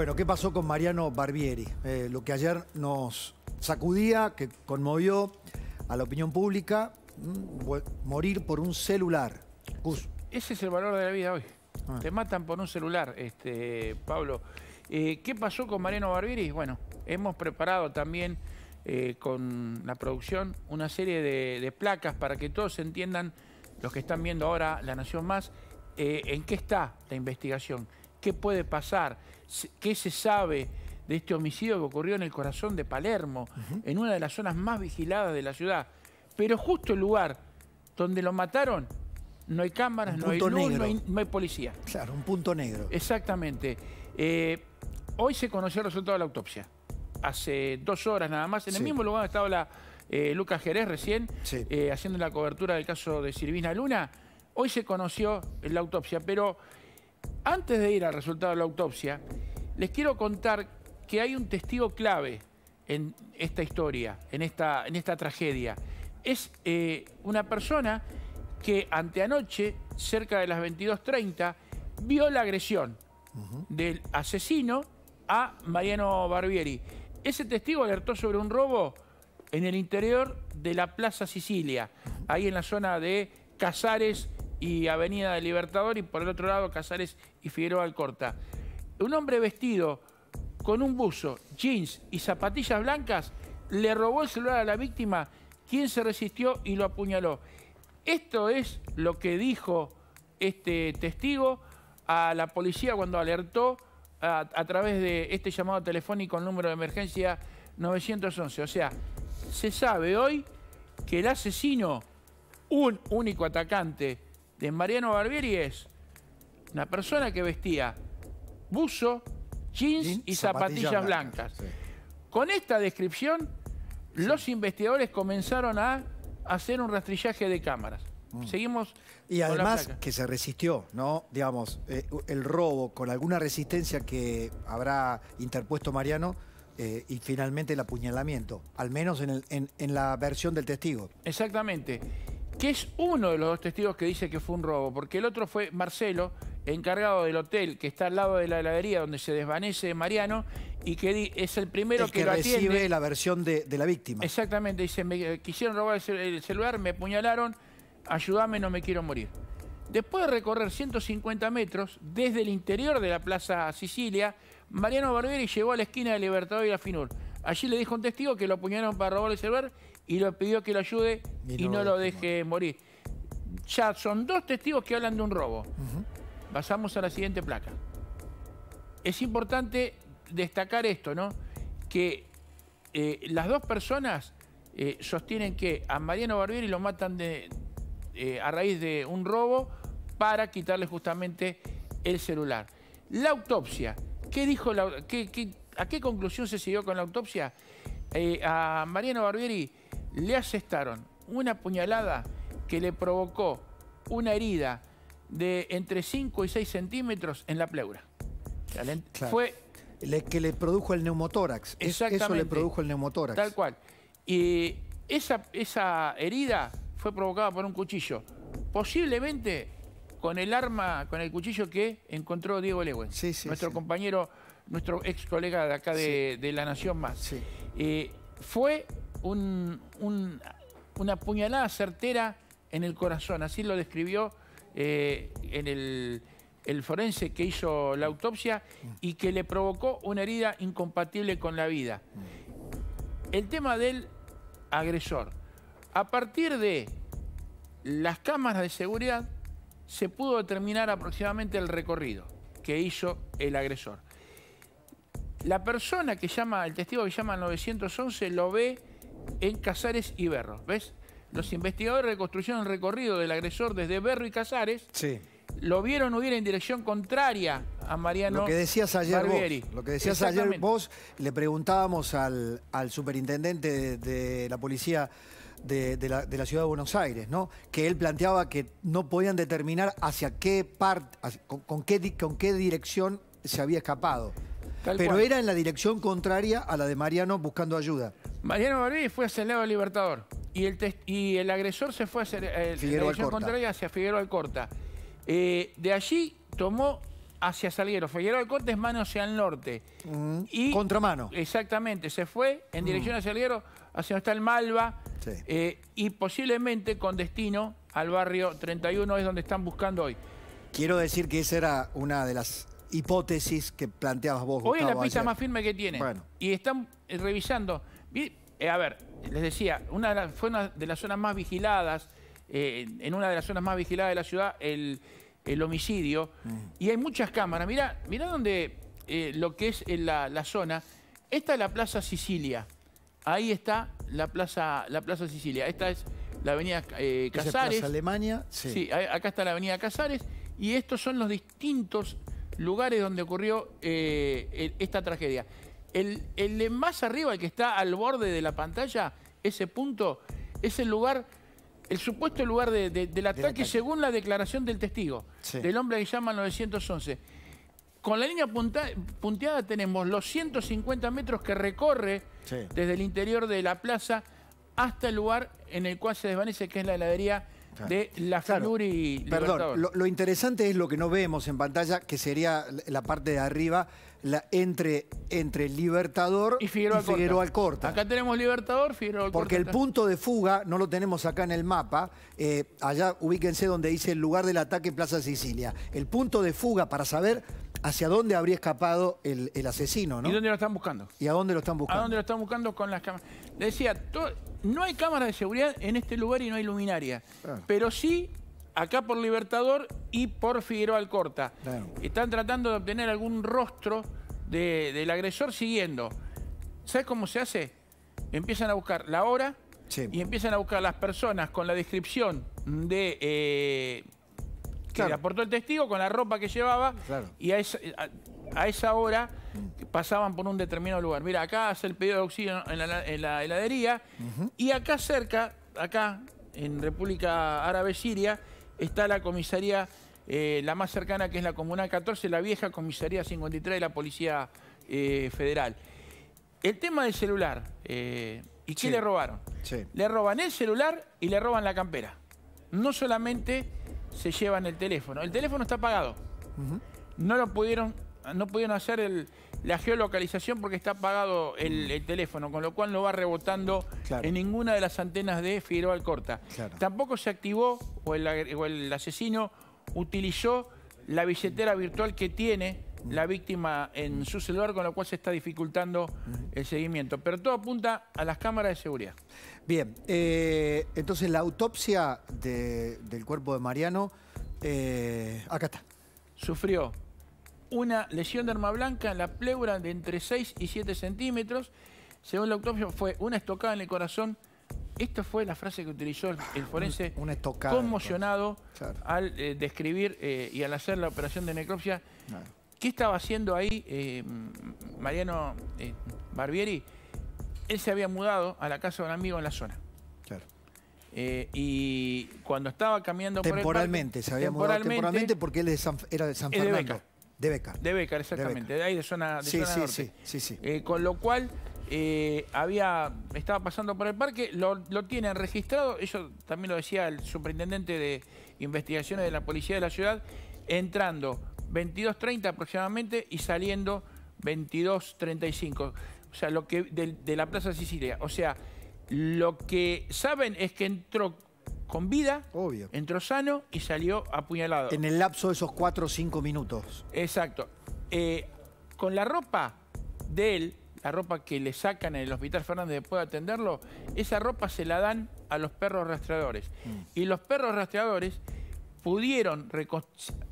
Bueno, ¿qué pasó con Mariano Barbieri? Eh, lo que ayer nos sacudía, que conmovió a la opinión pública, mm, morir por un celular. Ese es el valor de la vida hoy. Ah. Te matan por un celular, este, Pablo. Eh, ¿Qué pasó con Mariano Barbieri? Bueno, hemos preparado también eh, con la producción una serie de, placas para que todos entiendan, los que están viendo ahora La Nación Más, en qué está la investigación. ¿Qué puede pasar? ¿Qué se sabe de este homicidio que ocurrió en el corazón de Palermo, en una de las zonas más vigiladas de la ciudad? Pero justo el lugar donde lo mataron, no hay cámaras, no hay, luz, no hay, policía. Claro, un punto negro. Exactamente. Eh, hoy se conoció el resultado de la autopsia. Hace dos horas nada más, en el mismo lugar donde estaba la, eh, Lucas Jerez recién, eh, haciendo la cobertura del caso de Sirvina Luna. Hoy se conoció la autopsia, pero antes de ir al resultado de la autopsia, les quiero contar que hay un testigo clave en esta historia, en esta, en esta tragedia. Es eh, una persona que anteanoche, cerca de las 22.30, vio la agresión del asesino a Mariano Barbieri. Ese testigo alertó sobre un robo en el interior de la Plaza Sicilia, ahí en la zona de Casares y Avenida del Libertador y por el otro lado Casares y Figueroa Alcorta. Un hombre vestido con un buzo, jeans y zapatillas blancas le robó el celular a la víctima, quien se resistió y lo apuñaló. Esto es lo que dijo este testigo a la policía cuando alertó a, través de este llamado telefónico al número de emergencia 911. O sea, se sabe hoy que el asesino, un único atacante, de Mariano Barbieri es una persona que vestía buzo, jeans, y zapatillas, blancas. Con esta descripción, los investigadores comenzaron a hacer un rastrillaje de cámaras. Mm. Seguimos. Y además que se resistió, ¿no? Digamos, eh, el robo con alguna resistencia que habrá interpuesto Mariano eh, y finalmente el apuñalamiento, al menos en la versión del testigo. Exactamente que es uno de los dos testigos que dice que fue un robo, porque el otro fue Marcelo, encargado del hotel que está al lado de la heladería donde se desvanece Mariano y que es el primero que, recibe la versión de, la víctima. Exactamente, dice, me eh, quisieron robar el celular, me apuñalaron, ayúdame, no me quiero morir. Después de recorrer 150 metros desde el interior de la Plaza Sicilia, Mariano Barberi llegó a la esquina de Libertador y la Finur. Allí le dijo un testigo que lo apuñalaron para robar el celular y le pidió que lo ayude y, no, lo deje morir. Ya son dos testigos que hablan de un robo. Pasamos a la siguiente placa. Es importante destacar esto, ¿no? Que eh, las dos personas eh, sostienen que a Mariano Barbieri lo matan de, eh, a raíz de un robo para quitarle justamente el celular. La autopsia. ¿Qué dijo la, ¿A qué conclusión se siguió con la autopsia? a Mariano Barbieri le asestaron una puñalada que le provocó una herida de entre 5 y 6 centímetros en la pleura. Claro. Fue... que le produjo el neumotórax. Exactamente. Eso le produjo el neumotórax. Tal cual. Y esa, esa herida fue provocada por un cuchillo. Posiblemente con el arma, con el cuchillo que encontró Diego Lewen. nuestro compañero, nuestro ex colega de acá de, La Nación Más. Eh, fue una puñalada certera en el corazón. Así lo describió eh, en el, forense que hizo la autopsia y que le provocó una herida incompatible con la vida. El tema del agresor. A partir de las cámaras de seguridad se pudo determinar aproximadamente el recorrido que hizo el agresor. La persona que llama, el testigo que llama 911 lo ve en Casares y Berro. ¿Ves? Los investigadores reconstruyeron el recorrido del agresor desde Berro y Casares. Sí. Lo vieron huir en dirección contraria a Mariano Lo que decías ayer vos, lo que decías ayer vos, le preguntábamos al, superintendente de, la policía de, la, ciudad de Buenos Aires, ¿no? Que él planteaba que no podían determinar hacia qué parte, qué, con qué dirección se había escapado. Pero era en la dirección contraria a la de Mariano buscando ayuda. Mariano Barbí fue hacia el Libertador. Y el, agresor se fue hacia hacer eh, la dirección contraria hacia Figueroa Alcorta. Eh, de allí tomó hacia Salguero. Figueroa Alcorta es mano hacia el norte. Mm. Y, Contramano. Exactamente. Se fue en mm. dirección a hacia Salguero, hacia donde está el Malva. Eh, y posiblemente con destino al barrio 31 es donde están buscando hoy. Quiero decir que esa era una de las hipótesis que planteabas vos. Hoy es la pista más firme que tiene. Y están eh, revisando. Eh, a ver, les decía, una fue una de las zonas más vigiladas, eh, en una de las zonas más vigiladas de la ciudad, el, homicidio. Mm. Y hay muchas cámaras. Mirá, mirá donde lo que es la, zona. Esta es la Plaza Sicilia. Ahí está la Plaza, la plaza Sicilia. Esta es la avenida Casares. Alemania. sí, acá está la avenida Casares. Y estos son los distintos lugares donde ocurrió eh, esta tragedia. El, de más arriba, el que está al borde de la pantalla, ese punto, es el lugar el supuesto lugar del, ataque, según la declaración del testigo, del hombre que llama 911. Con la línea punteada tenemos los 150 metros que recorre desde el interior de la plaza hasta el lugar en el cual se desvanece, que es la heladería de la claro. y Perdón, lo, interesante es lo que no vemos en pantalla, que sería la parte de arriba, la, entre, entre Libertador y Figueroa, al Alcorta. Acá tenemos Libertador, Figueroa Alcorta. Porque el punto de fuga no lo tenemos acá en el mapa. Eh, allá ubíquense donde dice el lugar del ataque Plaza Sicilia. El punto de fuga para saber hacia dónde habría escapado el, asesino, ¿no? ¿Y dónde lo están buscando? ¿Y a dónde lo están buscando? ¿A dónde lo están buscando con las cámaras? decía, no hay cámaras de seguridad en este lugar y no hay luminaria. Ah. Pero sí acá por Libertador y por Figueroa Alcorta. Están tratando de obtener algún rostro del agresor siguiendo. ¿Sabes cómo se hace? Empiezan a buscar la hora y empiezan a buscar las personas con la descripción de... Eh, que le aportó el testigo con la ropa que llevaba y a a esa hora pasaban por un determinado lugar. Mira, acá hace el pedido de oxígeno en la, heladería y acá cerca, acá en República Árabe Siria, está la comisaría, eh, la más cercana que es la Comuna 14, la vieja comisaría 53 de la Policía eh, Federal. El tema del celular, eh, ¿y qué le robaron? Le roban el celular y le roban la campera. No solamente se llevan el teléfono, el teléfono está apagado. No lo pudieron no pudieron hacer la geolocalización porque está apagado el, teléfono, con lo cual no va rebotando en ninguna de las antenas de Figueroa Alcorta. Tampoco se activó, o el, asesino utilizó la billetera virtual que tiene la víctima en su celular, con lo cual se está dificultando el seguimiento. Pero todo apunta a las cámaras de seguridad. Bien, eh, entonces la autopsia del cuerpo de Mariano, eh, acá está. Sufrió una lesión de arma blanca en la pleura de entre 6 y 7 centímetros. Según la autopsia, fue una estocada en el corazón. Esta fue la frase que utilizó el, ah, forense conmocionado al eh, describir eh, y al hacer la operación de necropsia. Ah. ¿Qué estaba haciendo ahí eh, Mariano Barbieri? Él se había mudado a la casa de un amigo en la zona. y cuando estaba cambiando temporalmente, por el se había mudado temporalmente porque él era de San Fernando. De Beca. De Beca, exactamente. De, ahí de zona, de sí, sí, sí, sí, sí, eh, con lo cual, eh, había, estaba pasando por el parque, lo, tienen registrado, eso también lo decía el superintendente de investigaciones de la policía de la ciudad, entrando 22.30 aproximadamente y saliendo 22.35, o sea, lo que de la Plaza Sicilia. O sea, lo que saben es que entró con vida, entró sano y salió apuñalado. En el lapso de esos cuatro o cinco minutos. Exacto. Eh, con la ropa de él, la ropa que le sacan en el hospital Fernández después de atenderlo, esa ropa se la dan a los perros rastreadores. Mm. Y los perros rastreadores pudieron,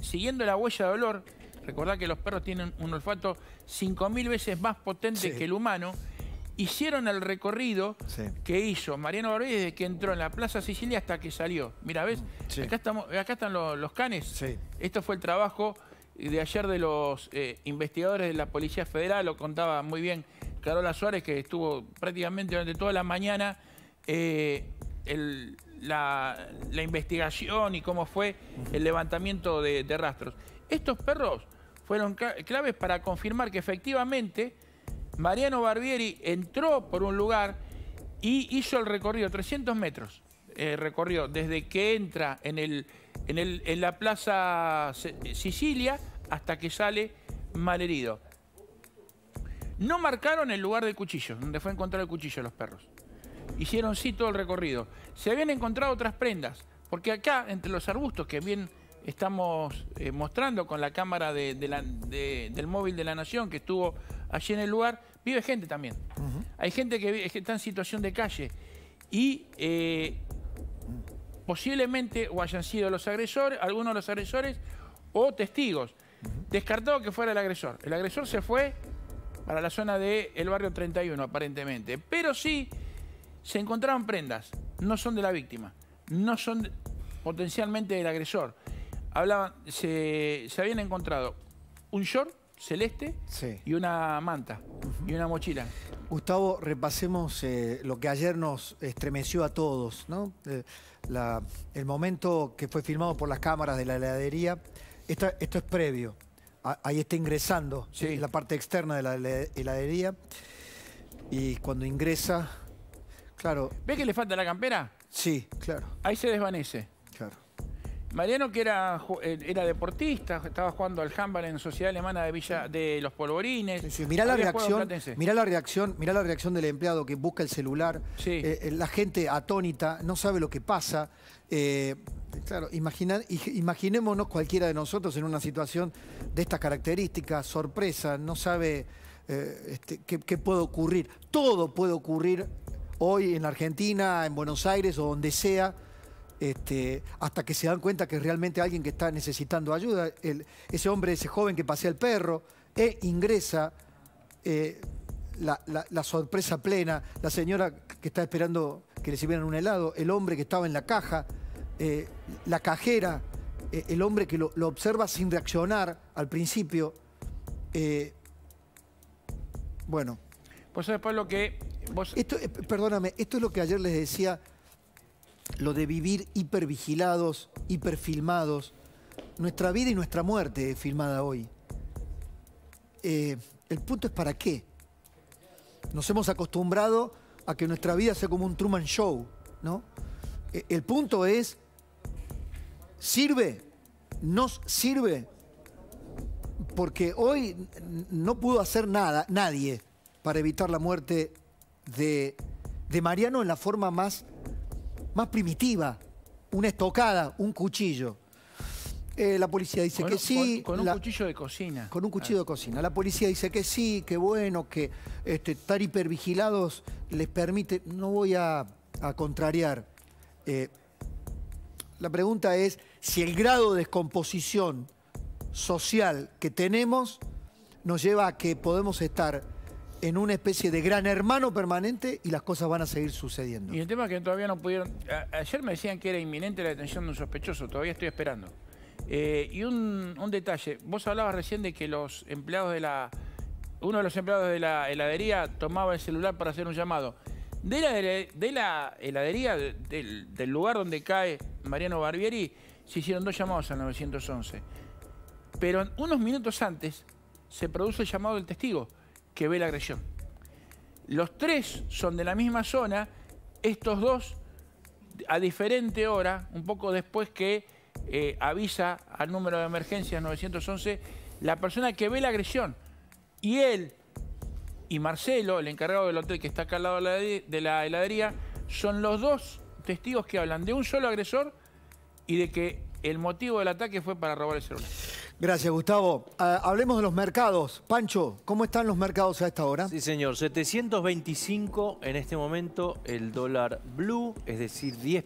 siguiendo la huella de olor, recordad que los perros tienen un olfato 5.000 veces más potente que el humano, hicieron el recorrido que hizo Mariano Barbey desde que entró en la Plaza Sicilia hasta que salió. Mira, ¿ves? Acá, estamos, acá están los, canes. Esto fue el trabajo de ayer de los eh, investigadores de la Policía Federal, lo contaba muy bien Carola Suárez, que estuvo prácticamente durante toda la mañana eh, la, investigación y cómo fue el levantamiento de rastros. Estos perros fueron claves para confirmar que efectivamente Mariano Barbieri entró por un lugar y hizo el recorrido, 300 metros eh, recorrió, desde que entra en, el, en, la Plaza Sicilia hasta que sale malherido. No marcaron el lugar del cuchillo, donde fue a encontrar el cuchillo los perros. Hicieron sí todo el recorrido. Se habían encontrado otras prendas, porque acá, entre los arbustos que bien estamos eh, mostrando con la cámara del móvil de la Nación, que estuvo allí en el lugar vive gente también. Hay gente que, está en situación de calle y eh, posiblemente o hayan sido los agresores, algunos de los agresores o testigos. Descartado que fuera el agresor. El agresor se fue para la zona del barrio 31, aparentemente. Pero sí se encontraron prendas. No son de la víctima. No son potencialmente del agresor. Hablaban, se habían encontrado un short celeste y una manta y una mochila. Gustavo, repasemos eh, lo que ayer nos estremeció a todos, ¿no? Eh, el momento que fue filmado por las cámaras de la heladería. Esto, es previo. ahí está ingresando la parte externa de la heladería. Y cuando ingresa, claro. ¿Ve que le falta la campera? Sí, claro. Ahí se desvanece. Mariano, que era, eh, era deportista, estaba jugando al handball en Sociedad Alemana de Villa de los Polvorines. Mira Mirá, la reacción, la reacción, la reacción del empleado que busca el celular. Eh, eh, la gente atónita, no sabe lo que pasa. claro, imaginémonos cualquiera de nosotros en una situación de estas características, sorpresa, no sabe este, qué, qué puede ocurrir. Todo puede ocurrir hoy en la Argentina, en Buenos Aires o donde sea. Este, hasta que se dan cuenta que realmente alguien que está necesitando ayuda. ese hombre, ese joven que pasea el perro, e ingresa eh, la, sorpresa plena, la señora que está esperando que le sirvieran un helado, el hombre que estaba en la caja, eh, la cajera, eh, el hombre que lo, observa sin reaccionar al principio. bueno. Pues después lo que perdóname, esto es lo que ayer les decía lo de vivir hipervigilados, hiperfilmados. Nuestra vida y nuestra muerte filmada hoy. Eh, el punto es para qué. Nos hemos acostumbrado a que nuestra vida sea como un Truman Show, ¿no? Eh, el punto es, ¿sirve? ¿Nos sirve? Porque hoy no pudo hacer nada, nadie, para evitar la muerte de, de Mariano en la forma más más primitiva, una estocada, un cuchillo. Eh, la policía dice que sí. Con, un cuchillo de cocina. Con un cuchillo de ah. cocina. La policía dice que sí, que bueno, que este, estar hipervigilados les permite... No voy a, contrariar. Eh, la pregunta es si el grado de descomposición social que tenemos nos lleva a que podemos estar en una especie de gran hermano permanente y las cosas van a seguir sucediendo. Y el tema es que todavía no pudieron... ayer me decían que era inminente la detención de un sospechoso, todavía estoy esperando. Eh, y un, detalle, vos hablabas recién de que los empleados de la... Uno de los empleados de la heladería tomaba el celular para hacer un llamado. De la, de la heladería, del lugar donde cae Mariano Barbieri, se hicieron dos llamados al 911. Pero unos minutos antes se produce el llamado del testigo que ve la agresión. Los tres son de la misma zona, estos dos a diferente hora, un poco después que eh, avisa al número de emergencias 911, la persona que ve la agresión. Y él y Marcelo, el encargado del hotel que está acá al lado de la heladería, son los dos testigos que hablan de un solo agresor y de que el motivo del ataque fue para robar el celular. Gracias, Gustavo. Ah, hablemos de los mercados. Pancho, ¿cómo están los mercados a esta hora? Sí, señor. 725 en este momento el dólar blue, es decir, 10